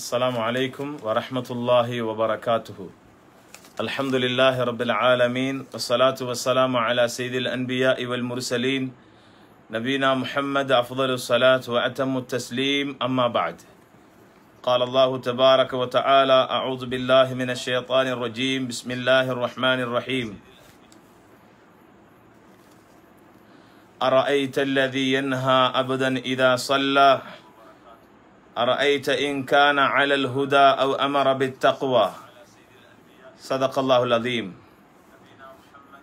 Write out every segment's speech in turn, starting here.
السلام عليكم ورحمة الله وبركاته الحمد لله رب العالمين والصلاة والسلام على سيد الأنبياء والمرسلين نبينا محمد أفضل الصلاة وأتم التسليم أما بعد قال الله تبارك وتعالى أعوذ بالله من الشيطان الرجيم بسم الله الرحمن الرحيم أرأيت الذي ينهى أبدا إذا صلى أرأيت إن كان على الهدى أو أمر بالتقوى صدق الله العظيم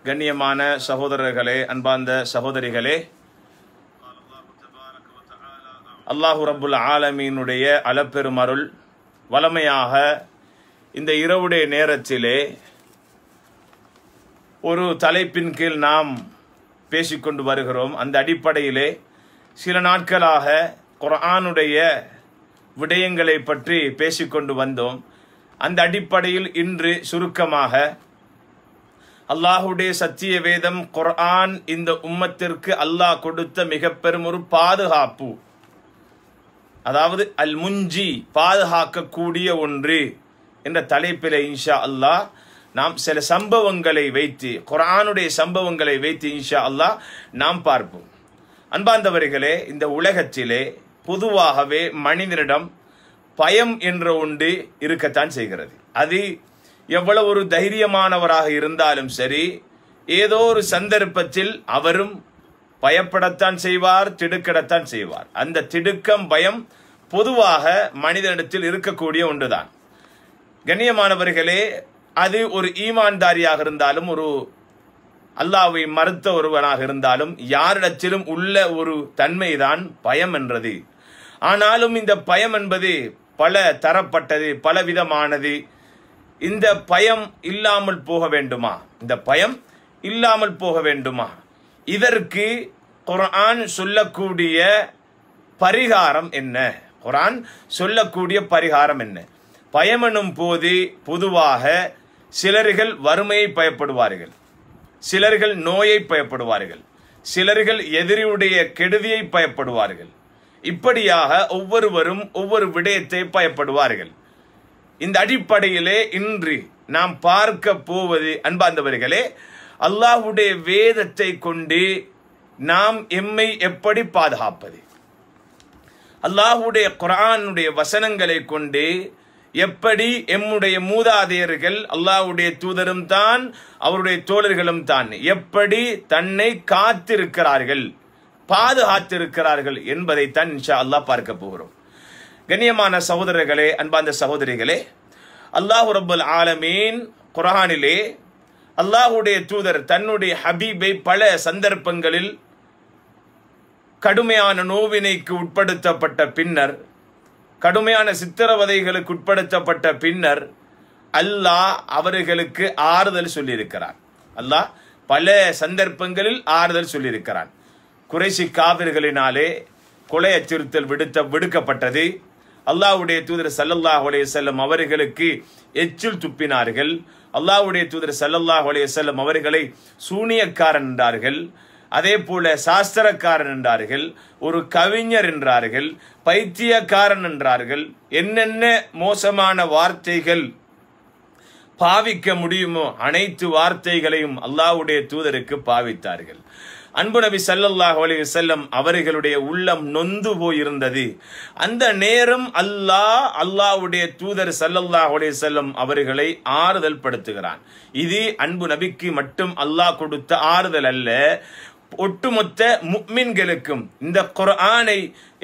கண்ணியமான சகோதரர்களே அன்பார்ந்த சகோதரிகளே அல்லாஹு ரபுல் ஆலமீனுடைய அளப்பெரும் அருள் வளமையாக இந்த இரவுடைய நேரத்திலே ஒரு தலைப்பின் கீழ் நாம் பேசிக்கொண்டு வருகிறோம் அந்த அடிப்படையிலே சில நாட்களாக குரானுடைய விடயங்களை பற்றி பேசிக்கொண்டு வந்தோம் அந்த அடிப்படையில் இன்று சுருக்கமாக அல்லாஹுடைய சத்திய வேதம் குர்ஆன் இந்த உம்மத்திற்கு அல்லாஹ் கொடுத்த மிக பெரும் ஒரு பாதுகாப்பு அதாவது அல் முஞ்சி பாதுகாக்கக்கூடிய ஒன்று என்ற தலைப்பில் இன்ஷா அல்லாஹ் நாம் சில சம்பவங்களை வைத்து குரானுடைய சம்பவங்களை வைத்து இன்ஷா அல்லாஹ் நாம் பார்ப்போம் அன்பாந்தவர்களே இந்த உலகத்திலே பொதுவாகவே மனிதனிடம் பயம் என்ற ஒன்று இருக்கத்தான் செய்கிறது அது எவ்வளவு ஒரு தைரியமானவராக இருந்தாலும் சரி ஏதோ ஒரு சந்தர்ப்பத்தில் அவரும் பயப்படத்தான் செய்வார் திடுக்கிடத்தான் செய்வார் அந்த திடுக்கம் பயம் பொதுவாக மனிதனிடத்தில் இருக்கக்கூடிய ஒன்றுதான் கண்ணியமானவர்களே அது ஒரு ஈமான்தாரியாக இருந்தாலும் ஒரு அல்லாவை மறுத்த ஒருவனாக இருந்தாலும் யாரிடத்திலும் உள்ள ஒரு தன்மைதான் பயம் என்றது ஆனாலும் இந்த பயம் என்பது பல தரப்பட்டது பல விதமானது இந்த பயம் இல்லாமல் போக வேண்டுமா இந்த பயம் இல்லாமல் போக வேண்டுமா இதற்கு குரான் சொல்லக்கூடிய பரிகாரம் என்ன குரான் சொல்லக்கூடிய பரிகாரம் என்ன பயமெனும் போது பொதுவாக சிலர்கள் வறுமையை பயப்படுவார்கள் சிலர்கள் நோயை பயப்படுவார்கள் சிலர்கள் எதிரியுடைய கெடுதியை பயப்படுவார்கள் இப்படியாக ஒவ்வொருவரும் ஒவ்வொரு விடயத்தை பயப்படுவார்கள் இந்த அடிப்படையிலே இன்று நாம் பார்க்க போவது அன்பார்ந்தவர்களே அல்லாஹுடைய வேதத்தை கொண்டு நாம் எம்மை எப்படி பாதுகாப்பது அல்லாஹுடைய குரானுடைய வசனங்களை கொண்டு எப்படி எம்முடைய மூதாதையர்கள் அல்லாஹுடைய தூதரும் தான் அவருடைய தோழர்களும் தான் எப்படி தன்னை காத்திருக்கிறார்கள் பாதுகாத்திருக்கிறார்கள் என்பதைத்தான் இன்ஷா அல்லாஹ் பார்க்க போகிறோம் கண்ணியமான சகோதரர்களே அன்பார்ந்த சகோதரிகளே அல்லாஹு ரபுல் ஆலமீன் குரானிலே அல்லாஹுடைய தூதர் தன்னுடைய ஹபீபை பல சந்தர்ப்பங்களில் கடுமையான நோவினைக்கு உட்படுத்தப்பட்ட பின்னர் கடுமையான சித்திரவதைகளுக்கு உட்படுத்தப்பட்ட பின்னர் அல்லாஹ் அவர்களுக்கு ஆறுதல் சொல்லியிருக்கிறான் அல்லாஹ் பல சந்தர்ப்பங்களில் ஆறுதல் சொல்லியிருக்கிறான் குறைசி காவிர்களினாலே கொலை அச்சுறுத்தல் விடுத்த விடுக்கப்பட்டது அல்லாவுடைய தூதர் சல்லல்லாஹ் செல்லும் அவர்களுக்கு எச்சில் துப்பினார்கள் அல்லாவுடைய தூதர் சல்லல்லாஹ் செல்லும் அவர்களை சூனியக்காரன் என்றார்கள் அதே போல சாஸ்திரக்காரன் என்றார்கள் ஒரு கவிஞர் என்றார்கள் பைத்தியக்காரன் என்றார்கள் என்னென்ன மோசமான வார்த்தைகள் பாவிக்க முடியுமோ அனைத்து வார்த்தைகளையும் அல்லாவுடைய தூதருக்கு பாவித்தார்கள் அன்பு நபி சல்லல்லாஹ் அலி செல்லம் அவர்களுடைய உள்ளம் நொந்து போயிருந்தது அந்த நேரம் அல்லாஹ் அல்லாஹ்வுடைய தூதர் சல்லல்லாஹ் அலி செல்லம் அவர்களை ஆறுதல் படுத்துகிறான் இது அன்பு நபிக்கு மட்டும் அல்லாஹ் கொடுத்த ஆறுதல் அல்ல ஒட்டுமொத்த முக்மின்களுக்கும் இந்த குரானை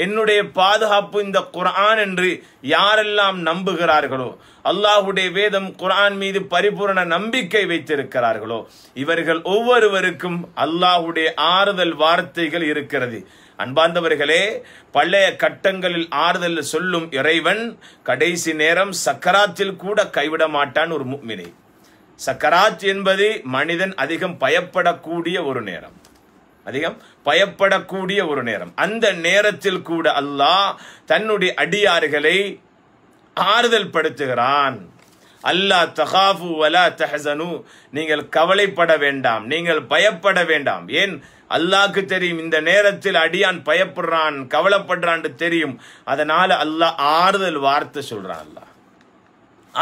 என்னுடைய பாதுகாப்பு இந்த குரான் என்று யாரெல்லாம் நம்புகிறார்களோ அல்லாஹுடைய வேதம் குரான் மீது பரிபூர்ண நம்பிக்கை வைத்திருக்கிறார்களோ இவர்கள் ஒவ்வொருவருக்கும் அல்லாஹுடைய ஆறுதல் வார்த்தைகள் இருக்கிறது அன்பார்ந்தவர்களே பழைய கட்டங்களில் ஆறுதல் சொல்லும் இறைவன் கடைசி நேரம் சக்கராத்தில் கூட கைவிட மாட்டான் ஒரு முக்மினை சக்கராத் என்பது மனிதன் அதிகம் பயப்படக்கூடிய ஒரு நேரம் அதிகம் பயப்படக்கூடிய ஒரு நேரம் அந்த நேரத்தில் கூட அல்லாஹ் தன்னுடைய அடியார்களை ஆறுதல் படுத்துகிறான் அல்லாஹ் தகாஃபு வலா தஹசனு நீங்கள் கவலைப்பட வேண்டாம் நீங்கள் பயப்பட வேண்டாம் ஏன் அல்லாஹ்க்கு தெரியும் இந்த நேரத்தில் அடியான் பயப்படுறான் கவலைப்படுறான்னு தெரியும் அதனால அல்லாஹ் ஆறுதல் வார்த்தை சொல்றான் அல்லாஹ்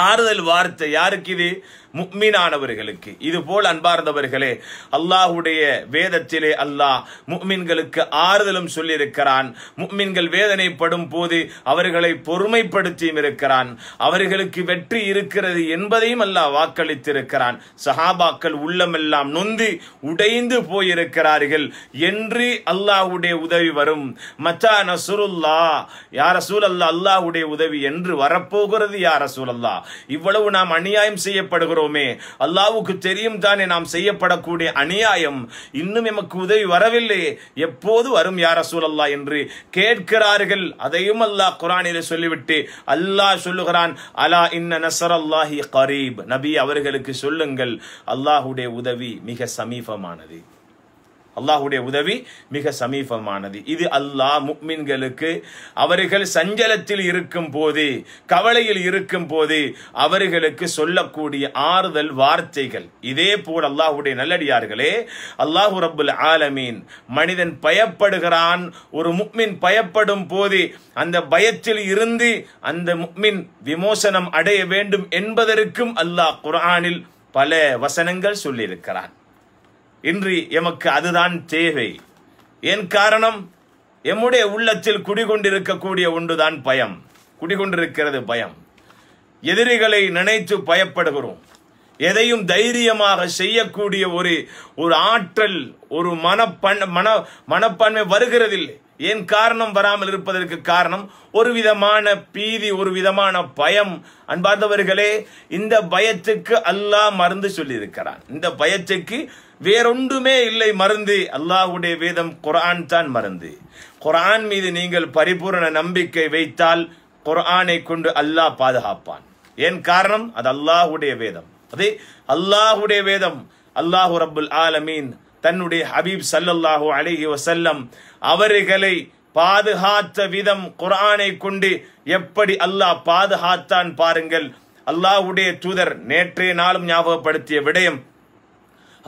ஆறுதல் வார்த்தை யாருக்கு இது முக்மீனானவர்களுக்கு இது போல் அன்பார்ந்தவர்களே அல்லாஹுடைய வேதத்திலே அல்லாஹ் முக்மீன்களுக்கு ஆறுதலும் சொல்லியிருக்கிறான் முக்மீன்கள் வேதனைப்படும் போது அவர்களை பொறுமைப்படுத்தியும் இருக்கிறான் அவர்களுக்கு வெற்றி இருக்கிறது என்பதையும் அல்லாஹ் வாக்களித்திருக்கிறான் சஹாபாக்கள் உள்ளமெல்லாம் நொந்து உடைந்து போயிருக்கிறார்கள் என்று அல்லாஹுடைய உதவி வரும் மச்சா நசுருல்லா யார சூழல்லா அல்லாஹுடைய உதவி என்று வரப்போகிறது யார சூழல்லா இவ்வளவு நாம் அநியாயம் செய்யப்படுகிறோம் செய்கிறோமே அல்லாவுக்கு தெரியும் தானே நாம் செய்யப்படக்கூடிய அநியாயம் இன்னும் எமக்கு உதவி வரவில்லை எப்போது வரும் யார சூழல்லா என்று கேட்கிறார்கள் அதையும் அல்லாஹ் குரானில் சொல்லிவிட்டு அல்லாஹ் சொல்லுகிறான் அலா இன்ன நசர் அல்லாஹி கரீப் நபி அவர்களுக்கு சொல்லுங்கள் அல்லாஹுடைய உதவி மிக சமீபமானது அல்லாஹுடைய உதவி மிக சமீபமானது இது அல்லாஹ் முக்மின்களுக்கு அவர்கள் சஞ்சலத்தில் இருக்கும் போது கவலையில் இருக்கும் போது அவர்களுக்கு சொல்லக்கூடிய ஆறுதல் வார்த்தைகள் இதே போல் அல்லாஹுடைய நல்லடியார்களே அல்லாஹு ரபுல் ஆலமீன் மனிதன் பயப்படுகிறான் ஒரு முக்மின் பயப்படும் போது அந்த பயத்தில் இருந்து அந்த முக்மின் விமோசனம் அடைய வேண்டும் என்பதற்கும் அல்லாஹ் குரானில் பல வசனங்கள் சொல்லியிருக்கிறான் இன்று எமக்கு அதுதான் தேவை ஏன் காரணம் எம்முடைய உள்ளத்தில் குடிகொண்டிருக்கக்கூடிய ஒன்றுதான் பயம் குடிகொண்டிருக்கிறது பயம் எதிரிகளை நினைத்து பயப்படுகிறோம் எதையும் தைரியமாக செய்யக்கூடிய ஒரு ஒரு ஆற்றல் ஒரு மனப்பன் மன மனப்பான்மை வருகிறதில்லை ஏன் காரணம் வராமல் இருப்பதற்கு காரணம் ஒரு விதமான பீதி ஒரு விதமான பயம் அன்பார்ந்தவர்களே இந்த பயத்துக்கு அல்லாஹ் மருந்து சொல்லியிருக்கிறான் இந்த பயத்துக்கு வேறொன்றுமே இல்லை மருந்து அல்லாஹுடைய வேதம் குரான் தான் மருந்து குரான் மீது நீங்கள் பரிபூர்ண நம்பிக்கை வைத்தால் குரானை கொண்டு அல்லாஹ் பாதுகாப்பான் ஏன் காரணம் அது அல்லாஹுடைய வேதம் அது அல்லாஹுடைய வேதம் அல்லாஹு ரபுல் ஆலமீன் தன்னுடைய ஹபீப் சல்லல்லாஹு அலைஹி வசல்லம் அவர்களை பாதுகாத்த விதம் குரானை கொண்டு எப்படி அல்லாஹ் பாதுகாத்தான் பாருங்கள் அல்லாஹுடைய தூதர் நேற்றைய நாளும் ஞாபகப்படுத்திய விடயம்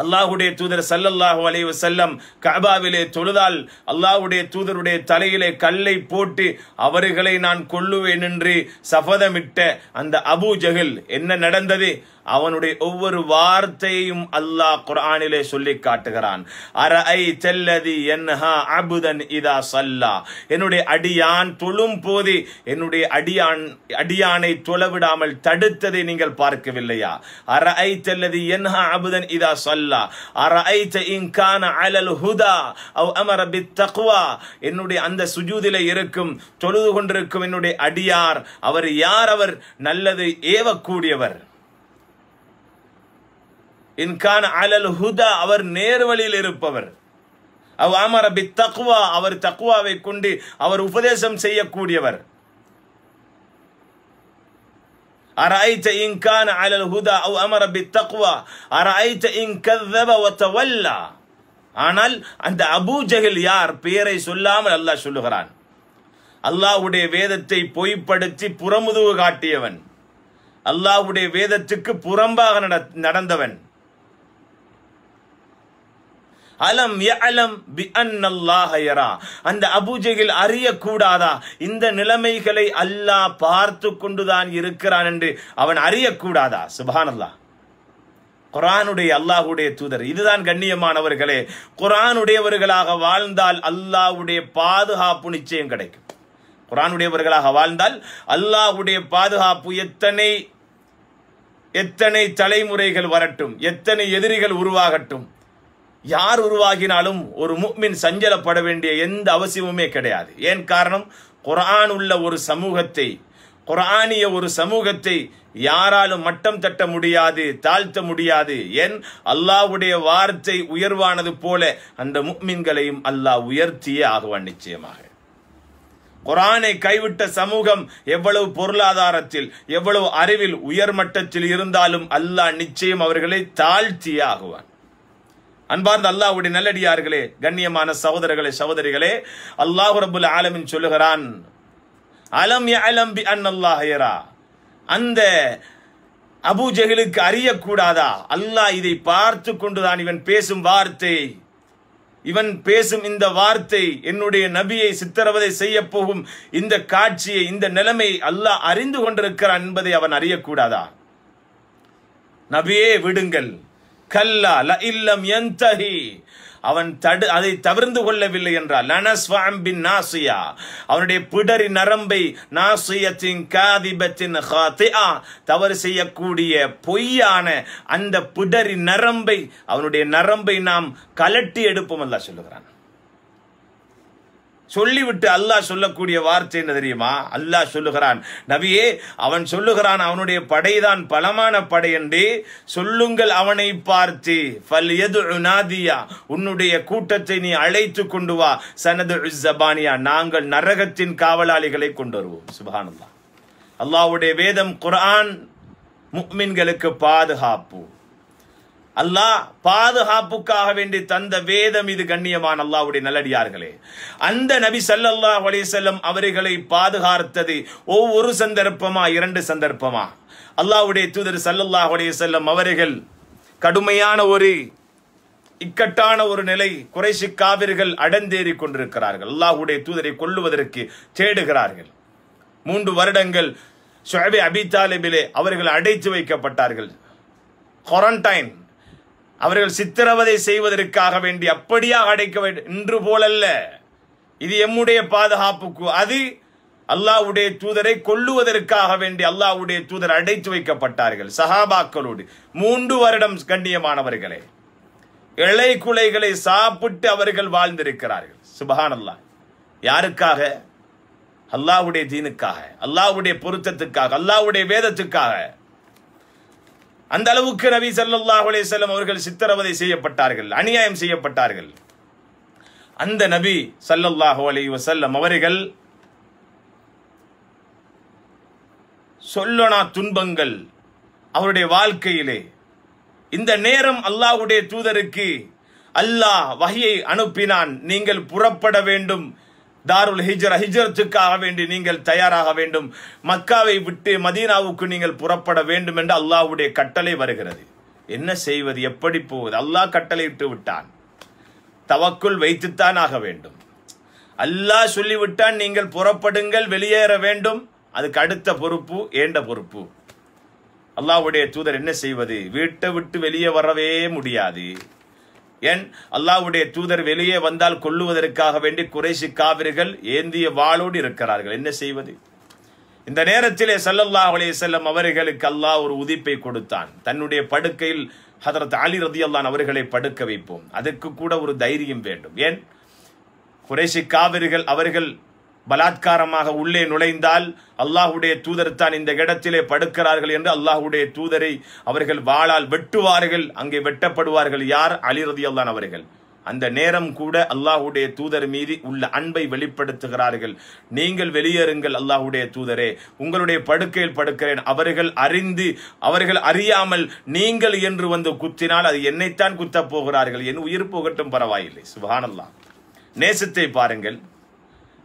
அல்லாஹுடைய தூதர் சல்லல்லாஹு அலைவு செல்லம் கபாவிலே தொழுதால் அல்லாஹுடைய தூதருடைய தலையிலே கல்லை போட்டு அவர்களை நான் கொள்ளுவேன் என்று சபதமிட்ட அந்த அபு ஜஹில் என்ன நடந்தது அவனுடைய ஒவ்வொரு வார்த்தையையும் அல்லாஹ் குரானிலே சொல்லி காட்டுகிறான் அர ஐ செல்லதி என்ஹா அபுதன் இதா சல்லா என்னுடைய அடியான் தொழும் போது என்னுடைய அடியான் அடியானை தொலவிடாமல் தடுத்ததை நீங்கள் பார்க்கவில்லையா அர ஐ செல்லதி என்ஹா அபுதன் இதா சல்லா அர ஐ இங்கான அலல் ஹுதா அவ் அமர தக்வா என்னுடைய அந்த சுஜூதில இருக்கும் தொழுது கொண்டிருக்கும் என்னுடைய அடியார் அவர் யார் அவர் நல்லது ஏவக்கூடியவர் இன்கான் அலல் ஹுதா அவர் நேர்வழியில் இருப்பவர் அவ் ஆமர் அபி தக்வா அவர் தக்வாவை கொண்டு அவர் உபதேசம் செய்யக்கூடியவர் أرأيت இன்கான் كان على அவ் أو أمر بالتقوى أرأيت إن كذب وتولى ஆனால் அந்த அபூ ஜஹில் யார் பெயரை சொல்லாமல் அல்லாஹ் சொல்லுகிறான் அல்லாஹ்வுடைய வேதத்தை பொய்ப்படுத்தி புறமுதுகு காட்டியவன் அல்லாஹ்வுடைய வேதத்துக்கு புறம்பாக நடந்தவன் அலம் அலம் பி அன்னல்லாஹயரா அந்த அபூஜைகள் அறியக்கூடாதா இந்த நிலைமைகளை அல்லாஹ் பார்த்து கொண்டுதான் இருக்கிறான் என்று அவன் அறியக்கூடாதா சுபானல்லா குரானுடைய அல்லாஹுடைய தூதர் இதுதான் கண்ணியமானவர்களே குரானுடையவர்களாக வாழ்ந்தால் அல்லாஹுடைய பாதுகாப்பு நிச்சயம் கிடைக்கும் குரானுடையவர்களாக வாழ்ந்தால் அல்லாஹுடைய பாதுகாப்பு எத்தனை எத்தனை தலைமுறைகள் வரட்டும் எத்தனை எதிரிகள் உருவாகட்டும் யார் உருவாகினாலும் ஒரு முக்மின் சஞ்சலப்பட வேண்டிய எந்த அவசியமுமே கிடையாது ஏன் காரணம் குரான் உள்ள ஒரு சமூகத்தை குரானிய ஒரு சமூகத்தை யாராலும் மட்டம் தட்ட முடியாது தாழ்த்த முடியாது என் அல்லாவுடைய வார்த்தை உயர்வானது போல அந்த முக்மின்களையும் அல்லாஹ் உயர்த்தியே ஆகுவான் நிச்சயமாக குரானை கைவிட்ட சமூகம் எவ்வளவு பொருளாதாரத்தில் எவ்வளவு அறிவில் உயர்மட்டத்தில் இருந்தாலும் அல்லாஹ் நிச்சயம் அவர்களை தாழ்த்தியே ஆகுவான் அன்பார்ந்த அல்லாவுடைய நல்லடியார்களே கண்ணியமான சகோதரர்களே சகோதரிகளே அல்லாஹு ரபுல் ஆலமின் சொல்லுகிறான் அலம் அலம் பி அன் அல்லாஹரா அந்த அபு ஜெகலுக்கு அறியக்கூடாதா அல்லாஹ் இதை பார்த்து கொண்டுதான் இவன் பேசும் வார்த்தை இவன் பேசும் இந்த வார்த்தை என்னுடைய நபியை சித்தரவதை செய்ய போகும் இந்த காட்சியை இந்த நிலைமை அல்லாஹ் அறிந்து கொண்டிருக்கிறான் என்பதை அவன் அறியக்கூடாதா நபியே விடுங்கள் கல்லா ல இல்லம் எந்தஹி அவன் தடு அதை தவிர்ந்து கொள்ளவில்லை என்றால் லனஸ்வாம்பின் நாசியா அவனுடைய பிடரி நரம்பை நாசியத்தின் காதிபத்தின் ஹாத்தியா தவறு செய்யக்கூடிய பொய்யான அந்த பிடரி நரம்பை அவனுடைய நரம்பை நாம் கலட்டி எடுப்போம் அல்ல சொல்லுகிறான் சொல்லிவிட்டு அல்லாஹ் சொல்லக்கூடிய வார்த்தை என்ன தெரியுமா அல்லாஹ் சொல்லுகிறான் நபியே அவன் சொல்லுகிறான் அவனுடைய படைதான் பலமான படை என்று சொல்லுங்கள் அவனை பார்த்து ஃபல் நாதியா உன்னுடைய கூட்டத்தை நீ அழைத்து கொண்டு வா சனது ஜபானியா நாங்கள் நரகத்தின் காவலாளிகளை கொண்டு வருவோம் சுபானந்தா அல்லாவுடைய வேதம் குரான் முக்மின்களுக்கு பாதுகாப்பு அல்லாஹ் பாதுகாப்புக்காக வேண்டி தந்த வேதம் இது கண்ணியமான அல்லாவுடைய நல்லடியார்களே அந்த நபி சல்லாஹ் அலிசல்லம் அவர்களை பாதுகாத்தது ஒவ்வொரு சந்தர்ப்பமா இரண்டு சந்தர்ப்பமா அல்லாவுடைய தூதர் சல்லல்லாஹ் செல்லம் அவர்கள் கடுமையான ஒரு இக்கட்டான ஒரு நிலை குறைசி காவிர்கள் அடந்தேறி கொண்டிருக்கிறார்கள் அல்லாஹுடைய தூதரை கொள்ளுவதற்கு தேடுகிறார்கள் மூன்று வருடங்கள் ஷொஹபி அபிதாலிபிலே அவர்கள் அடைத்து வைக்கப்பட்டார்கள் குவாரண்டைன் அவர்கள் சித்திரவதை செய்வதற்காக வேண்டி அப்படியாக அடைக்க வேண்டும் இன்று போலல்ல இது எம்முடைய பாதுகாப்புக்கு அது அல்லாவுடைய தூதரை கொல்லுவதற்காக வேண்டி அல்லாவுடைய தூதர் அடைத்து வைக்கப்பட்டார்கள் சஹாபாக்களோடு மூன்று வருடம் கண்டியமானவர்களே இலை குலைகளை சாப்பிட்டு அவர்கள் வாழ்ந்திருக்கிறார்கள் சுபஹானல்லா யாருக்காக அல்லாவுடைய தீனுக்காக அல்லாவுடைய பொருத்தத்துக்காக அல்லாவுடைய வேதத்துக்காக அந்த அளவுக்கு நபி சல்லாஹ் அலேசல்லம் அவர்கள் சித்திரவதை செய்யப்பட்டார்கள் அநியாயம் செய்யப்பட்டார்கள் அந்த நபி சல்லாஹு அலி வசல்லம் அவர்கள் சொல்லனா துன்பங்கள் அவருடைய வாழ்க்கையிலே இந்த நேரம் அல்லாஹுடைய தூதருக்கு அல்லாஹ் வகையை அனுப்பினான் நீங்கள் புறப்பட வேண்டும் தாருல் ஹிஜர் ஹிஜரத்துக்காக வேண்டி நீங்கள் தயாராக வேண்டும் மக்காவை விட்டு மதீனாவுக்கு நீங்கள் புறப்பட வேண்டும் என்று அல்லாஹுடைய கட்டளை வருகிறது என்ன செய்வது எப்படி போவது அல்லாஹ் கட்டளை விட்டு விட்டான் தவக்குள் வைத்துத்தான் ஆக வேண்டும் அல்லாஹ் சொல்லிவிட்டான் நீங்கள் புறப்படுங்கள் வெளியேற வேண்டும் அதுக்கு அடுத்த பொறுப்பு ஏண்ட பொறுப்பு அல்லாஹுடைய தூதர் என்ன செய்வது வீட்டை விட்டு வெளியே வரவே முடியாது என் அல்லாவுடைய தூதர் வெளியே வந்தால் கொள்ளுவதற்காக வேண்டி குறைசி காவிரிகள் ஏந்திய வாளோடு இருக்கிறார்கள் என்ன செய்வது இந்த நேரத்திலே சல்லல்லா அலே செல்லம் அவர்களுக்கு அல்லாஹ் ஒரு உதிப்பை கொடுத்தான் தன்னுடைய படுக்கையில் ஹதரத் அலி ரதி அல்லான் அவர்களை படுக்க வைப்போம் அதுக்கு கூட ஒரு தைரியம் வேண்டும் ஏன் குறைசி காவிரிகள் அவர்கள் பலாத்காரமாக உள்ளே நுழைந்தால் அல்லாஹுடைய தூதர் தான் இந்த இடத்திலே படுக்கிறார்கள் என்று அல்லாஹுடைய தூதரை அவர்கள் வாழால் வெட்டுவார்கள் அங்கே வெட்டப்படுவார்கள் யார் அலிரதி அல்லான் அவர்கள் அந்த நேரம் கூட அல்லாஹுடைய தூதர் மீது உள்ள அன்பை வெளிப்படுத்துகிறார்கள் நீங்கள் வெளியேறுங்கள் அல்லாஹுடைய தூதரே உங்களுடைய படுக்கையில் படுக்கிறேன் அவர்கள் அறிந்து அவர்கள் அறியாமல் நீங்கள் என்று வந்து குத்தினால் அது என்னைத்தான் குத்தப் போகிறார்கள் என் உயிர் போகட்டும் பரவாயில்லை சுபானல்லா நேசத்தை பாருங்கள்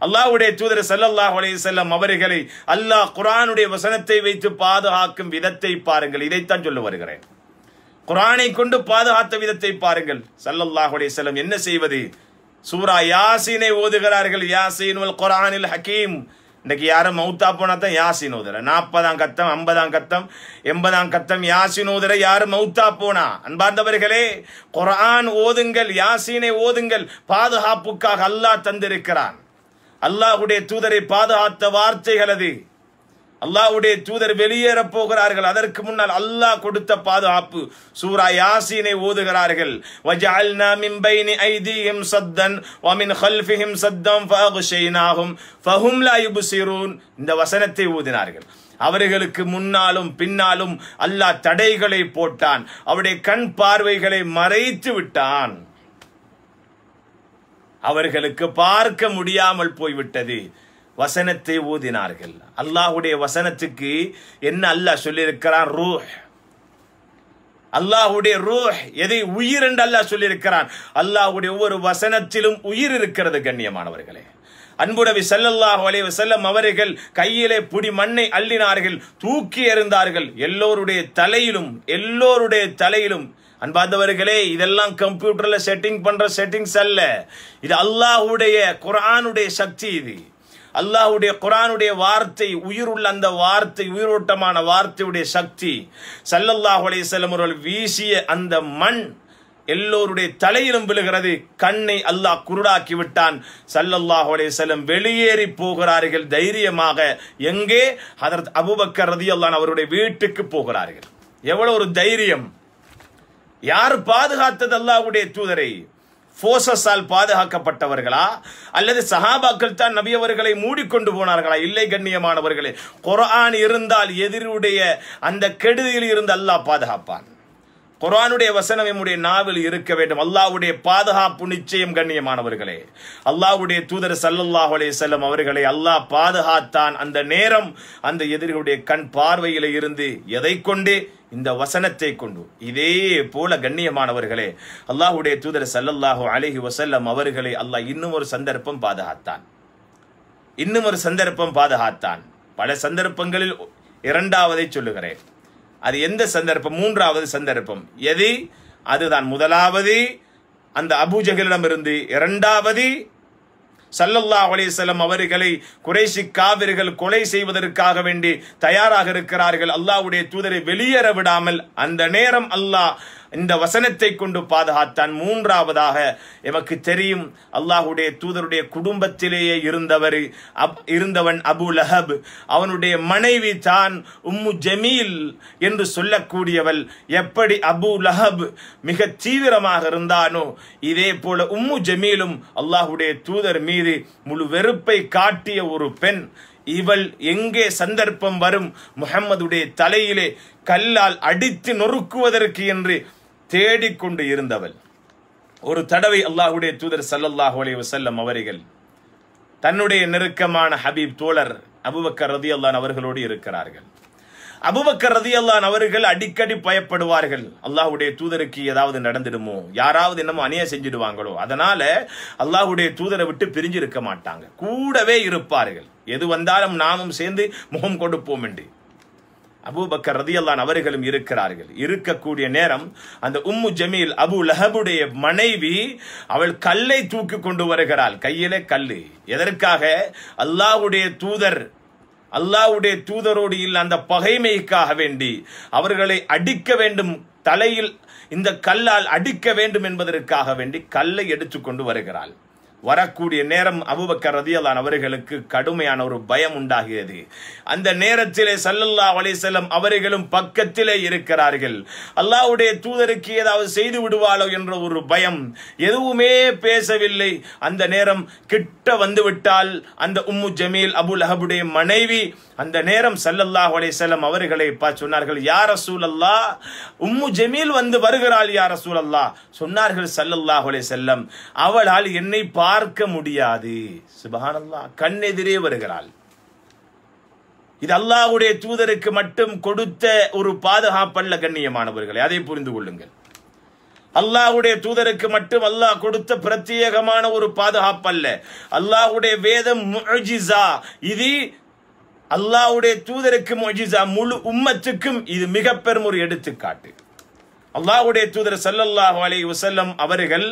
அல்லாவுடைய தூதர் சல்லல்லாஹ் அலையம் அவர்களை அல்லாஹ் குரானுடைய வசனத்தை வைத்து பாதுகாக்கும் விதத்தை பாருங்கள் இதைத்தான் சொல்ல வருகிறேன் குரானை கொண்டு பாதுகாத்த விதத்தை பாருங்கள் சல்லல்லாஹ் செல்லம் என்ன செய்வது சூரா யாசினை ஓதுகிறார்கள் யாசின் குரானில் ஹக்கீம் இன்றைக்கு யாரும் மௌத்தா போனா தான் யாசின் ஓதுற நாற்பதாம் கத்தம் ஐம்பதாம் கத்தம் எண்பதாம் கத்தம் யாசின் ஓதுற யாரும் மௌத்தா போனா அன்பார்ந்தவர்களே குரான் ஓதுங்கள் யாசினை ஓதுங்கள் பாதுகாப்புக்காக அல்லாஹ் தந்திருக்கிறான் அல்லாஹுடைய தூதரை பாதுகாத்த வார்த்தைகள் அது அல்லாஹுடைய தூதர் வெளியேறப் போகிறார்கள் அதற்கு முன்னால் அல்லாஹ் கொடுத்த பாதுகாப்பு சூரா யாசீனை ஓதுகிறார்கள் வஜஅல்னா மின் பைனி ஐதீஹிம் சத்தன் வ மின் சத்தம் ஃபஅகுஷைனாஹும் ஃபஹும் லா யுப்சிரூன் இந்த வசனத்தை ஓதினார்கள் அவர்களுக்கு முன்னாலும் பின்னாலும் அல்லாஹ் தடைகளை போட்டான் அவருடைய கண் பார்வைகளை மறைத்து விட்டான் அவர்களுக்கு பார்க்க முடியாமல் போய்விட்டது வசனத்தை ஊதினார்கள் அல்லாஹுடைய வசனத்துக்கு என்ன அல்லாஹ் சொல்லியிருக்கிறான் ரூஹ் அல்லாஹுடைய ரூஹ் எதை உயிர் என்று அல்லாஹ் சொல்லியிருக்கிறான் அல்லாஹுடைய ஒவ்வொரு வசனத்திலும் உயிர் இருக்கிறது கண்ணியமானவர்களே அன்புடவி செல்லல்லாஹ் வலை செல்லம் அவர்கள் கையிலே புடி மண்ணை அள்ளினார்கள் தூக்கி எறிந்தார்கள் எல்லோருடைய தலையிலும் எல்லோருடைய தலையிலும் அன்பார்ந்தவர்களே இதெல்லாம் கம்ப்யூட்டர்ல செட்டிங் பண்ற செட்டிங்ஸ் அல்ல இது அல்லாஹுடைய குரானுடைய சக்தி இது அல்லாஹுடைய குரானுடைய வார்த்தை உயிருள்ள அந்த வார்த்தை உயிரோட்டமான வார்த்தையுடைய சக்தி சல்லல்லாஹு அலையம் அவர்கள் வீசிய அந்த மண் எல்லோருடைய தலையிலும் விழுகிறது கண்ணை அல்லாஹ் குருடாக்கி விட்டான் சல்லல்லாஹு அலையம் வெளியேறி போகிறார்கள் தைரியமாக எங்கே அதற்கு அபுபக்கர் ரதி அல்லான் அவருடைய வீட்டுக்கு போகிறார்கள் எவ்வளவு ஒரு தைரியம் யார் பாதுகாத்தது அல்லாவுடைய தூதரை போசஸால் பாதுகாக்கப்பட்டவர்களா அல்லது சஹாபாக்கள் தான் நபியவர்களை மூடிக்கொண்டு போனார்களா இல்லை கண்ணியமானவர்களே குரான் இருந்தால் எதிருடைய அந்த கெடுதியில் இருந்து அல்லாஹ் பாதுகாப்பான் குரானுடைய வசனம் எம்முடைய நாவில் இருக்க வேண்டும் அல்லாவுடைய பாதுகாப்பு நிச்சயம் கண்ணியமானவர்களே அல்லாவுடைய தூதர் சல்லல்லாஹ் அலே செல்லம் அவர்களை அல்லாஹ் பாதுகாத்தான் அந்த நேரம் அந்த எதிரிகளுடைய கண் பார்வையில் இருந்து எதை கொண்டு இந்த வசனத்தை கொண்டு இதே போல கண்ணியமானவர்களே அல்லாஹுடைய தூதர் சல்லல்லாஹோ அலஹி வசல்லம் அவர்களை அல்லாஹ் இன்னும் ஒரு சந்தர்ப்பம் பாதுகாத்தான் இன்னும் ஒரு சந்தர்ப்பம் பாதுகாத்தான் பல சந்தர்ப்பங்களில் இரண்டாவதை சொல்லுகிறேன் அது எந்த சந்தர்ப்பம் மூன்றாவது சந்தர்ப்பம் எது அதுதான் முதலாவது அந்த இருந்து இரண்டாவது சல்லல்லா அலிசல்லம் அவர்களை குறைசி காவிர்கள் கொலை செய்வதற்காக வேண்டி தயாராக இருக்கிறார்கள் அல்லாவுடைய தூதரை வெளியேற விடாமல் அந்த நேரம் அல்லாஹ் இந்த வசனத்தை கொண்டு பாதுகாத்தான் மூன்றாவதாக எமக்கு தெரியும் அல்லாஹுடைய தூதருடைய குடும்பத்திலேயே இருந்தவர் அப் இருந்தவன் அபு லஹப் அவனுடைய மனைவி தான் உம்மு ஜமீல் என்று சொல்லக்கூடியவள் எப்படி அபு லஹப் மிக தீவிரமாக இருந்தானோ இதே போல உம்மு ஜமீலும் அல்லாஹுடைய தூதர் மீது முழு வெறுப்பை காட்டிய ஒரு பெண் இவள் எங்கே சந்தர்ப்பம் வரும் முகம்மதுடைய தலையிலே கல்லால் அடித்து நொறுக்குவதற்கு என்று தேடிக்கொண்டு இருந்தவள் ஒரு தடவை அல்லாஹுடைய தூதர் சல்லல்லாஹு அலி வசல்லம் அவர்கள் தன்னுடைய நெருக்கமான ஹபீப் தோழர் அபுபக்கர் ரதி அல்லான் அவர்களோடு இருக்கிறார்கள் அபுபக்கர் ரதி அல்லான் அவர்கள் அடிக்கடி பயப்படுவார்கள் அல்லாஹுடைய தூதருக்கு ஏதாவது நடந்துடுமோ யாராவது என்னமோ அணிய செஞ்சிடுவாங்களோ அதனால அல்லாஹுடைய தூதரை விட்டு பிரிஞ்சு இருக்க மாட்டாங்க கூடவே இருப்பார்கள் எது வந்தாலும் நாமும் சேர்ந்து முகம் கொடுப்போம் என்று அபூபக்கர் ரதியல்லான் அவர்களும் இருக்கிறார்கள் இருக்கக்கூடிய நேரம் அந்த உம்மு ஜமீல் அபு லஹபுடைய மனைவி அவள் கல்லை தூக்கி கொண்டு வருகிறாள் கையிலே கல்லு எதற்காக அல்லாஹுடைய தூதர் அல்லாவுடைய தூதரோடு இல்லை அந்த பகைமைக்காக வேண்டி அவர்களை அடிக்க வேண்டும் தலையில் இந்த கல்லால் அடிக்க வேண்டும் என்பதற்காக வேண்டி கல்லை எடுத்துக்கொண்டு வருகிறாள் வரக்கூடிய நேரம் அபுபக்கர் ரதியலான் அவர்களுக்கு கடுமையான ஒரு பயம் உண்டாகிறது அந்த நேரத்திலே சல்லல்லா அலிசல்லம் அவர்களும் பக்கத்திலே இருக்கிறார்கள் அல்லாவுடைய தூதருக்கு ஏதாவது செய்து விடுவாளோ என்ற ஒரு பயம் எதுவுமே பேசவில்லை அந்த நேரம் கிட்ட வந்துவிட்டால் அந்த உம்மு ஜமீல் அபுல் அஹபுடைய மனைவி அந்த நேரம் சல்லல்லாஹ் அலிசல்லம் அவர்களை சொன்னார்கள் யார் ரசூலல்லா உம்மு ஜமீல் வந்து வருகிறாள் யார் ரசூலல்லா சொன்னார்கள் சல்லல்லாஹ் அலிசல்லம் அவளால் என்னை பா பார்க்க முடியாது சுபஹானல்லா கண்ணெதிரே வருகிறாள் இது அல்லாஹுடைய தூதருக்கு மட்டும் கொடுத்த ஒரு பாதுகாப்பல்ல கண்ணியமானவர்களை அதை புரிந்து கொள்ளுங்கள் அல்லாஹுடைய தூதருக்கு மட்டும் அல்லாஹ் கொடுத்த பிரத்யேகமான ஒரு பாதுகாப்பு அல்ல அல்லாஹுடைய வேதம் இது அல்லாஹுடைய தூதருக்கு மொஜிசா முழு உம்மத்துக்கும் இது மிக பெரும் ஒரு எடுத்துக்காட்டு அல்லாஹுடைய தூதர் சல்லாஹ் அலி வசல்லம் அவர்கள்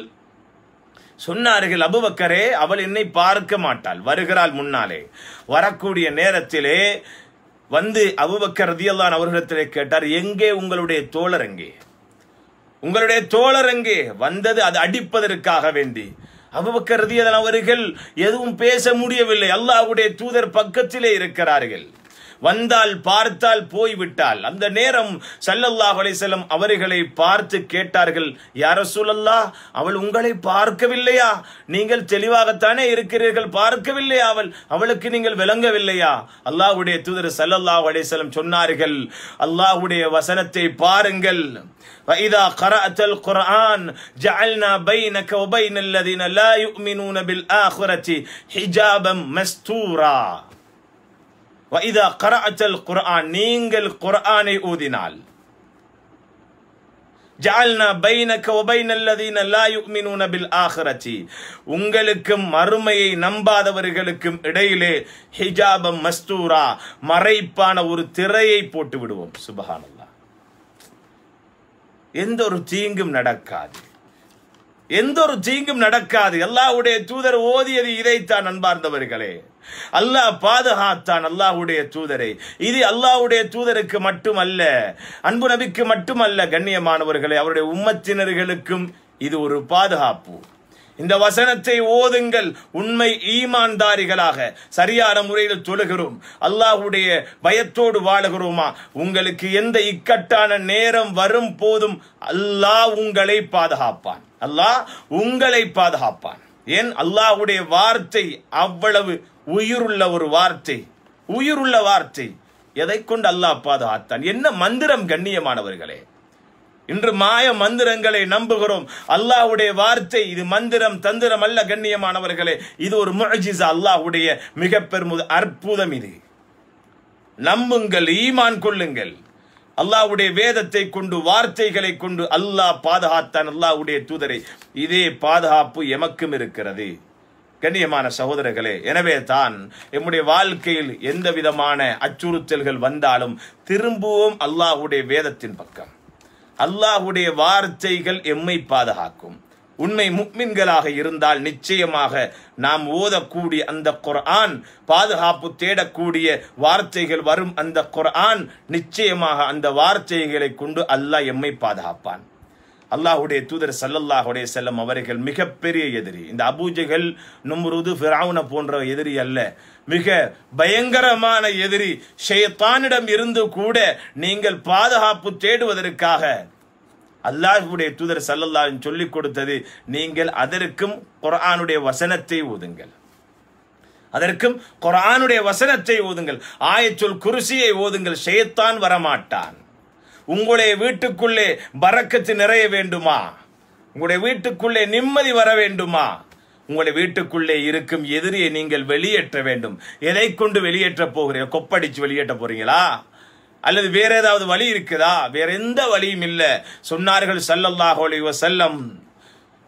சொன்னார்கள் அபுபக்கரே அவள் என்னை பார்க்க மாட்டாள் வருகிறாள் முன்னாலே வரக்கூடிய நேரத்திலே வந்து அபுபக்கர் ரதியல்லான் அவர்களிடத்திலே கேட்டார் எங்கே உங்களுடைய தோழர் எங்கே உங்களுடைய தோழர் எங்கே வந்தது அது அடிப்பதற்காக வேண்டி அபுபக்கர் ரதியல்லான் அவர்கள் எதுவும் பேச முடியவில்லை அல்லாஹுடைய தூதர் பக்கத்திலே இருக்கிறார்கள் வந்தால் பார்த்தால் போய்விட்டால் அந்த நேரம் சல்லல்லா அலிசல்லம் அவர்களை பார்த்து கேட்டார்கள் யார சூழல்லா அவள் உங்களை பார்க்கவில்லையா நீங்கள் தெளிவாகத்தானே இருக்கிறீர்கள் பார்க்கவில்லையா அவள் அவளுக்கு நீங்கள் விளங்கவில்லையா அல்லாஹுடைய தூதர் சல்லல்லா அலிசல்லம் சொன்னார்கள் அல்லாஹுடைய வசனத்தை பாருங்கள் وإذا قرأت வைதா கர குர்ஆன் நீங்கள் குர்ஆனை ஊதினால் ஜால்னா பைனக ஒபைனல்லதீன லா யுக்மினூன பில் ஆஹிரத்தி உங்களுக்கும் மறுமையை நம்பாதவர்களுக்கும் இடையிலே ஹிஜாபம் மஸ்தூரா மறைப்பான ஒரு திரையை போட்டு விடுவோம் சுபஹானல்லா எந்த ஒரு தீங்கும் நடக்காது எந்த ஒரு தீங்கும் நடக்காது அல்லாவுடைய தூதர் ஓதியது இதைத்தான் அன்பார்ந்தவர்களே அல்லாஹ் பாதுகாத்தான் அல்லாஹுடைய தூதரை இது அல்லாஹ்வுடைய தூதருக்கு மட்டுமல்ல அன்பு நபிக்கு மட்டுமல்ல கண்ணியமானவர்களே அவருடைய உம்மத்தினர்களுக்கும் இது ஒரு பாதுகாப்பு இந்த வசனத்தை ஓதுங்கள் உண்மை ஈமான்தாரிகளாக சரியான முறையில் தொழுகிறோம் அல்லாஹுடைய பயத்தோடு வாழுகிறோமா உங்களுக்கு எந்த இக்கட்டான நேரம் வரும் போதும் அல்லாஹ் உங்களை பாதுகாப்பான் அல்லாஹ் உங்களை பாதுகாப்பான் ஏன் அல்லாஹுடைய வார்த்தை அவ்வளவு உயிருள்ள ஒரு வார்த்தை உயிருள்ள வார்த்தை எதை கொண்டு அல்லாஹ் பாதுகாத்தான் என்ன மந்திரம் கண்ணியமானவர்களே இன்று மாய மந்திரங்களை நம்புகிறோம் அல்லாஹுடைய வார்த்தை இது மந்திரம் தந்திரம் அல்ல கண்ணியமானவர்களே இது ஒரு முழஜிசா அல்லாஹுடைய மிக பெரும் அற்புதம் இது நம்புங்கள் ஈமான் கொள்ளுங்கள் அல்லாவுடைய வேதத்தை கொண்டு வார்த்தைகளை கொண்டு அல்லாஹ் பாதுகாத்தான் அல்லாவுடைய தூதரை இதே பாதுகாப்பு எமக்கும் இருக்கிறது கண்ணியமான சகோதரர்களே எனவே தான் எம்முடைய வாழ்க்கையில் எந்த விதமான அச்சுறுத்தல்கள் வந்தாலும் திரும்பவும் அல்லாஹுடைய வேதத்தின் பக்கம் அல்லாஹுடைய வார்த்தைகள் எம்மை பாதுகாக்கும் உண்மை முக்மின்களாக இருந்தால் நிச்சயமாக நாம் ஓதக்கூடிய அந்த குர்ஆன் பாதுகாப்பு தேடக்கூடிய வார்த்தைகள் வரும் அந்த குரான் நிச்சயமாக அந்த வார்த்தைகளை கொண்டு அல்லாஹ் எம்மை பாதுகாப்பான் அல்லாஹுடைய தூதர் சல்லல்லாஹுடைய செல்லம் அவர்கள் மிகப்பெரிய எதிரி இந்த அபூஜைகள் நும்ருது ஃபிராவுன போன்ற எதிரி அல்ல மிக பயங்கரமான எதிரி ஷேத்தானிடம் இருந்து கூட நீங்கள் பாதுகாப்பு தேடுவதற்காக அல்லாஹுடைய தூதர் சல்லல்லாவின் சொல்லிக் கொடுத்தது நீங்கள் அதற்கும் குரானுடைய வசனத்தை ஓதுங்கள் அதற்கும் குரானுடைய வசனத்தை ஓதுங்கள் ஆயச்சொல் குருசியை ஓதுங்கள் ஷேத்தான் வரமாட்டான் உங்களுடைய வீட்டுக்குள்ளே பறக்கத்து நிறைய வேண்டுமா உங்களுடைய வீட்டுக்குள்ளே நிம்மதி வர வேண்டுமா உங்களுடைய வீட்டுக்குள்ளே இருக்கும் எதிரியை நீங்கள் வெளியேற்ற வேண்டும் எதை கொண்டு வெளியேற்ற போகிறீர்கள் கொப்படிச்சு வெளியேற்ற போறீங்களா அல்லது வேற ஏதாவது வழி இருக்குதா வேற எந்த வழியும் இல்லை சொன்னார்கள் சல்லல்லாஹு அலைஹி வஸல்லம்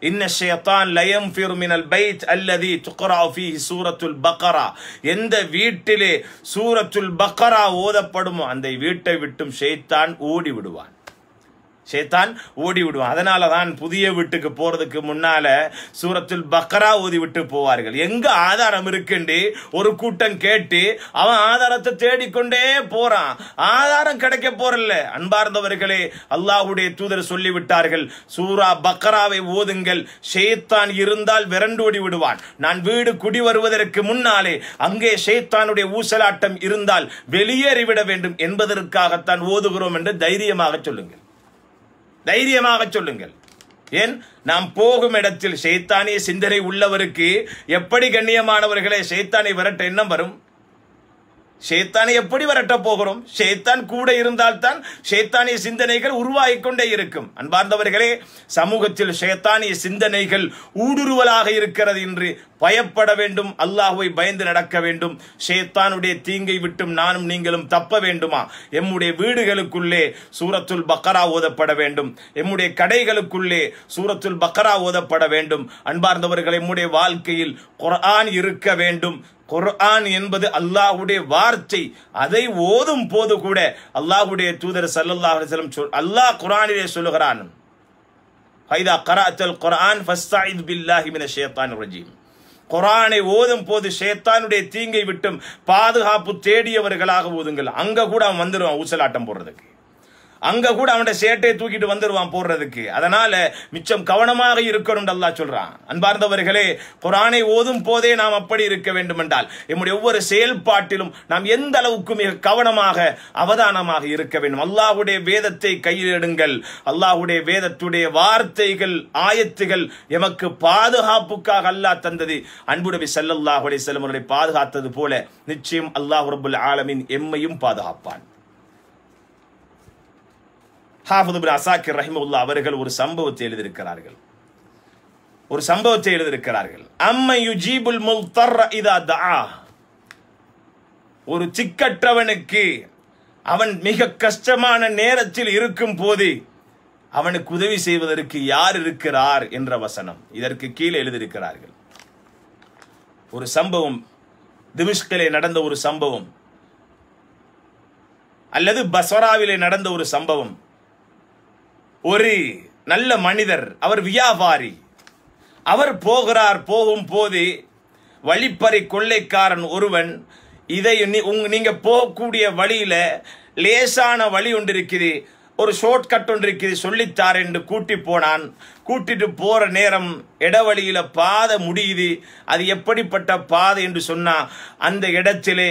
இன்ன ஷேத்தான் லயம் ஃபிர்மினல் பைத் அல்லதி துக்கரா ஃபி சூரத்துல் பக்கரா எந்த வீட்டிலே சூரத்துல் பக்கரா ஓதப்படுமோ அந்த வீட்டை விட்டும் ஷேத்தான் ஓடி விடுவான் ஷேத்தான் ஓடி விடுவான் அதனால தான் புதிய வீட்டுக்கு போறதுக்கு முன்னால சூரத்தில் பக்கரா ஓதி விட்டு போவார்கள் எங்க ஆதாரம் இருக்குண்டு ஒரு கூட்டம் கேட்டு அவன் ஆதாரத்தை தேடிக்கொண்டே போறான் ஆதாரம் கிடைக்க போகிறல்ல அன்பார்ந்தவர்களே அல்லாஹுடைய தூதர் சொல்லிவிட்டார்கள் சூரா பக்கராவை ஓதுங்கள் ஷேத்தான் இருந்தால் விரண்டு ஓடி விடுவான் நான் வீடு குடி வருவதற்கு முன்னாலே அங்கே ஷேத்தானுடைய ஊசலாட்டம் இருந்தால் வெளியேறிவிட வேண்டும் என்பதற்காகத்தான் ஓதுகிறோம் என்று தைரியமாக சொல்லுங்கள் தைரியமாக சொல்லுங்கள் ஏன் நாம் போகும் இடத்தில் சைத்தானிய சிந்தனை உள்ளவருக்கு எப்படி கண்ணியமானவர்களே சைத்தானை விரட்ட எண்ணம் வரும் சேத்தானை எப்படி விரட்ட போகிறோம் சேத்தான் கூட இருந்தால்தான் சேத்தானிய சிந்தனைகள் உருவாகி கொண்டே இருக்கும் அன்பார்ந்தவர்களே சமூகத்தில் சேத்தானிய சிந்தனைகள் ஊடுருவலாக இருக்கிறது என்று பயப்பட வேண்டும் அல்லாஹுவை பயந்து நடக்க வேண்டும் ஷேத்தானுடைய தீங்கை விட்டும் நானும் நீங்களும் தப்ப வேண்டுமா எம்முடைய வீடுகளுக்குள்ளே சூரத்துல் பக்கரா ஓதப்பட வேண்டும் எம்முடைய கடைகளுக்குள்ளே சூரத்துல் பக்கரா ஓதப்பட வேண்டும் அன்பார்ந்தவர்கள் எம்முடைய வாழ்க்கையில் குர்ஆன் இருக்க வேண்டும் குர்ஆன் என்பது அல்லாஹுடைய வார்த்தை அதை ஓதும் போது கூட அல்லாஹ்வுடைய தூதர் சல்லல்லாஹ் அலைஹி வஸல்லம் அல்லாஹ் குரானிலே சொல்கிறான் ஃபைதா கராத்தல் குர்ஆன் ஃபஸ்தாயித் பில்லாஹி மினஷ் ஷைத்தானிர் ரஜீம் குரானை ஓதும் போது ஷேத்தானுடைய தீங்கை விட்டும் பாதுகாப்பு தேடியவர்களாக ஓதுங்கள் அங்க கூட அவன் வந்துடுவான் ஊசலாட்டம் போடுறதுக்கு அங்க கூட அவனோட சேட்டை தூக்கிட்டு வந்துருவான் போடுறதுக்கு அதனால மிச்சம் கவனமாக இருக்கணும் அல்லா சொல்றான் அன்பார்ந்தவர்களே குரானை ஓதும் போதே நாம் அப்படி இருக்க வேண்டும் என்றால் எம்முடைய ஒவ்வொரு செயல்பாட்டிலும் நாம் எந்த அளவுக்கு மிக கவனமாக அவதானமாக இருக்க வேண்டும் அல்லாஹுடைய வேதத்தை எடுங்கள் அல்லாஹுடைய வேதத்துடைய வார்த்தைகள் ஆயத்துகள் எமக்கு பாதுகாப்புக்காக அல்லாஹ் தந்தது அன்புடைய செல்லல்லாஹுடைய செல்வர்களை பாதுகாத்தது போல நிச்சயம் அல்லாஹு ரபுல் ஆலமின் எம்மையும் பாதுகாப்பான் ஹாஃபதுபின் அசாக்கிர் ரஹிமுல்லா அவர்கள் ஒரு சம்பவத்தை எழுதியிருக்கிறார்கள் ஒரு சம்பவத்தை எழுதியிருக்கிறார்கள் அம்மை யுஜீபுல் முல்தர் இதா தா ஒரு சிக்கற்றவனுக்கு அவன் மிக கஷ்டமான நேரத்தில் இருக்கும் போது அவனுக்கு உதவி செய்வதற்கு யார் இருக்கிறார் என்ற வசனம் இதற்கு கீழே எழுதியிருக்கிறார்கள் ஒரு சம்பவம் திமிஷ்கிலே நடந்த ஒரு சம்பவம் அல்லது பஸ்வராவிலே நடந்த ஒரு சம்பவம் ஒரு நல்ல மனிதர் அவர் வியாபாரி அவர் போகிறார் போகும் போது வழிப்பறை கொள்ளைக்காரன் ஒருவன் இதை நீங்க போகக்கூடிய வழியில லேசான வழி ஒன்று இருக்குது ஒரு ஷார்ட்கட் ஒன்று இருக்குது சொல்லித்தார் என்று கூட்டி போனான் கூட்டிட்டு போற நேரம் இடவழியில பாதை முடியுது அது எப்படிப்பட்ட பாதை என்று சொன்னா அந்த இடத்திலே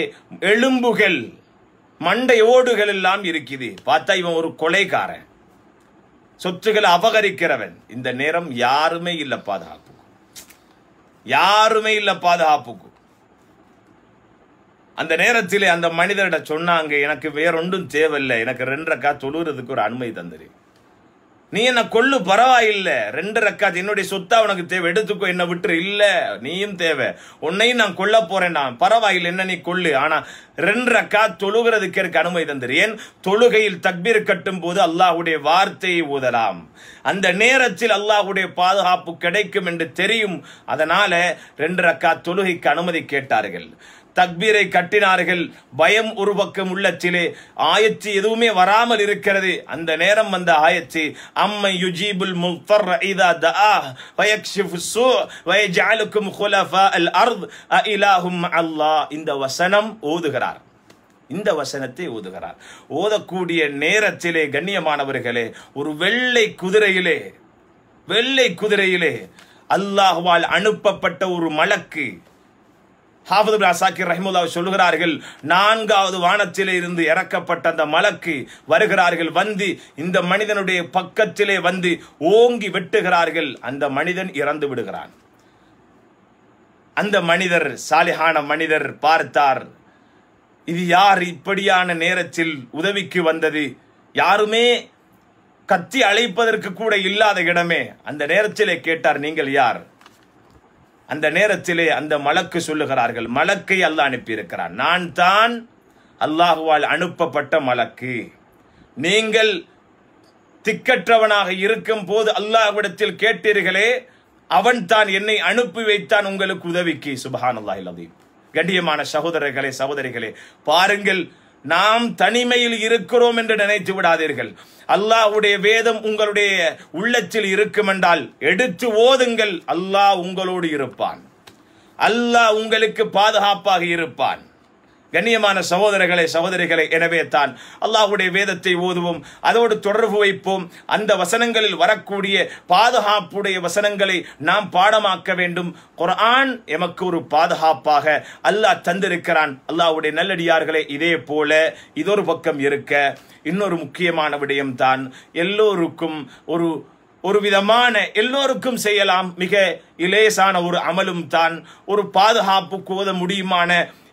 எலும்புகள் மண்டையோடுகள் எல்லாம் இருக்குது பார்த்தா இவன் ஒரு கொலைக்காரன் சொத்துக்களை அபகரிக்கிறவன் இந்த நேரம் யாருமே இல்லை பாதுகாப்புக்கு யாருமே இல்லை பாதுகாப்புக்கு அந்த நேரத்தில் அந்த மனிதர்கிட்ட சொன்னாங்க எனக்கு வேறொன்றும் தேவையில்லை எனக்கு ரெண்டரைக்கா தொழுகிறதுக்கு ஒரு அனுமதி தந்துரு நீ என்ன கொள்ளு பரவாயில்ல ரெண்டு ரக்காத் என்னுடைய சொத்தா உனக்கு தேவை எடுத்துக்கோ என்ன விட்டு இல்ல நீயும் தேவை உன்னையும் நான் கொல்ல நான் பரவாயில்ல என்ன நீ கொள்ளு ஆனா ரெண்டு ரக்காத் தொழுகிறதுக்கு இருக்க அனுமதி ஏன் தொழுகையில் தக்பீர் கட்டும் போது அல்லாஹுடைய வார்த்தையை ஊதலாம் அந்த நேரத்தில் அல்லாஹுடைய பாதுகாப்பு கிடைக்கும் என்று தெரியும் அதனால ரெண்டு ரக்கா தொழுகைக்கு அனுமதி கேட்டார்கள் தக்பீரை கட்டினார்கள் பயம் ஒரு பக்கம் உள்ளத்திலே ஆயச்சு எதுவுமே வராமல் இருக்கிறது அந்த நேரம் வந்த ஆயச்சு அம்மை யுஜீபுல் முஃபர் இதா தஆ வயக்ஷிஃபு சூ வயஜஅலுக்கும் குலஃபா அல் அர்த் அஇலாஹும் அல்லாஹ் இந்த வசனம் ஓதுகிறார் இந்த வசனத்தை ஓதுகிறார் ஓதக்கூடிய நேரத்திலே கண்ணியமானவர்களே ஒரு வெள்ளை குதிரையிலே வெள்ளை குதிரையிலே அல்லாஹுவால் அனுப்பப்பட்ட ஒரு மலக்கு சொல்லுகிறார்கள் நான்காவது வானத்திலே இருந்து இறக்கப்பட்ட அந்த மலக்கு வருகிறார்கள் வந்து இந்த மனிதனுடைய பக்கத்திலே வந்து ஓங்கி வெட்டுகிறார்கள் அந்த மனிதன் இறந்து விடுகிறான் அந்த மனிதர் சாலிஹான மனிதர் பார்த்தார் இது யார் இப்படியான நேரத்தில் உதவிக்கு வந்தது யாருமே கத்தி அழைப்பதற்கு கூட இல்லாத இடமே அந்த நேரத்திலே கேட்டார் நீங்கள் யார் அந்த நேரத்திலே அந்த மலக்கு சொல்லுகிறார்கள் மலக்கை அல்லாஹ் அனுப்பியிருக்கிறார் நான் தான் அல்லாஹுவால் அனுப்பப்பட்ட மலக்கு நீங்கள் திக்கற்றவனாக இருக்கும் போது அல்லாஹ்விடத்தில் கேட்டீர்களே அவன் தான் என்னை அனுப்பி வைத்தான் உங்களுக்கு உதவிக்கு சுபஹான் அல்லாஹ் கண்டியமான சகோதரர்களே சகோதரிகளே பாருங்கள் நாம் தனிமையில் இருக்கிறோம் என்று நினைத்து விடாதீர்கள் அல்லாஹுடைய வேதம் உங்களுடைய உள்ளத்தில் இருக்கும் என்றால் எடுத்து ஓதுங்கள் அல்லாஹ் உங்களோடு இருப்பான் அல்லாஹ் உங்களுக்கு பாதுகாப்பாக இருப்பான் கண்ணியமான சகோதரர்களே சகோதரிகளை எனவே தான் அல்லாஹுடைய வேதத்தை ஓதுவோம் அதோடு தொடர்பு வைப்போம் அந்த வசனங்களில் வரக்கூடிய பாதுகாப்புடைய வசனங்களை நாம் பாடமாக்க வேண்டும் குரான் எமக்கு ஒரு பாதுகாப்பாக அல்லாஹ் தந்திருக்கிறான் அல்லாஹுடைய நல்லடியார்களே இதே போல இதொரு பக்கம் இருக்க இன்னொரு முக்கியமான விடயம்தான் எல்லோருக்கும் ஒரு ஒரு விதமான எல்லோருக்கும் செய்யலாம் மிக இலேசான ஒரு அமலும் தான் ஒரு பாதுகாப்பு கோத முடியுமான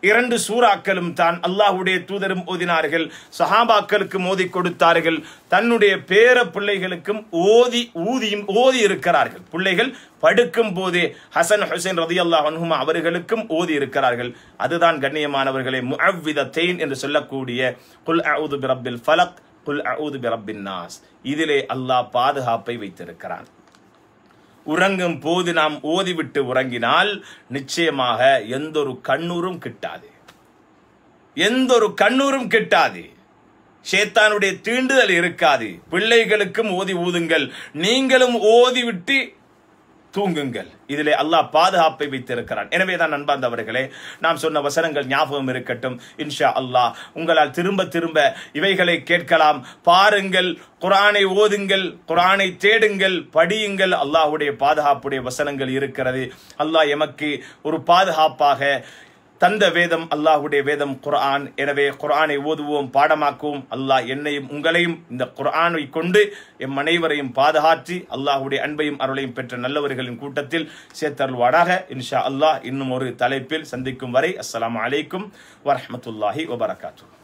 இரண்டு சூறாக்களும் தான் அல்லாஹுடைய தூதரும் ஓதினார்கள் சஹாபாக்களுக்கும் ஓதி கொடுத்தார்கள் தன்னுடைய பேர பிள்ளைகளுக்கும் ஓதி ஊதியும் ஓதி இருக்கிறார்கள் பிள்ளைகள் படுக்கும் போதே ஹசன் ஹுசைன் ரதி அல்லா அனுகுமா அவர்களுக்கும் ஓதி இருக்கிறார்கள் அதுதான் கண்ணியமானவர்களை முஅவ்விதத்தைன் என்று சொல்லக்கூடிய குல் அவுது பிரபில் ஃபலக் குல் அவுது பிரபின் நாஸ் இதிலே அல்லாஹ் பாதுகாப்பை வைத்திருக்கிறான் உறங்கும் போது நாம் ஓதிவிட்டு உறங்கினால் நிச்சயமாக எந்த ஒரு கண்ணூரும் கிட்டாது எந்த ஒரு கண்ணூரும் கிட்டாது சேத்தானுடைய தீண்டுதல் இருக்காது பிள்ளைகளுக்கும் ஓதி ஊதுங்கள் நீங்களும் ஓதிவிட்டு தூங்குங்கள் இதிலே அல்லாஹ் பாதுகாப்பை வைத்திருக்கிறான் எனவே தான் நண்பாந்தவர்களே நாம் சொன்ன வசனங்கள் ஞாபகம் இருக்கட்டும் இன்ஷா அல்லாஹ் உங்களால் திரும்ப திரும்ப இவைகளை கேட்கலாம் பாருங்கள் குரானை ஓதுங்கள் குரானை தேடுங்கள் படியுங்கள் அல்லாஹுடைய பாதுகாப்புடைய வசனங்கள் இருக்கிறது அல்லாஹ் எமக்கு ஒரு பாதுகாப்பாக தந்த வேதம் அல்லாஹுடைய வேதம் குர்ஆன் எனவே குர்ஆனை ஓதுவோம் பாடமாக்குவோம் அல்லாஹ் என்னையும் உங்களையும் இந்த குர்ஆனை கொண்டு எம் அனைவரையும் பாதுகாற்றி அல்லாஹுடைய அன்பையும் அருளையும் பெற்ற நல்லவர்களின் கூட்டத்தில் சேர்த்தருள்வாடாக இன்ஷா அல்லாஹ் இன்னும் ஒரு தலைப்பில் சந்திக்கும் வரை அஸ்லாம் அலைக்கும் வரமத்துல்லாஹி வபரகாத்தூ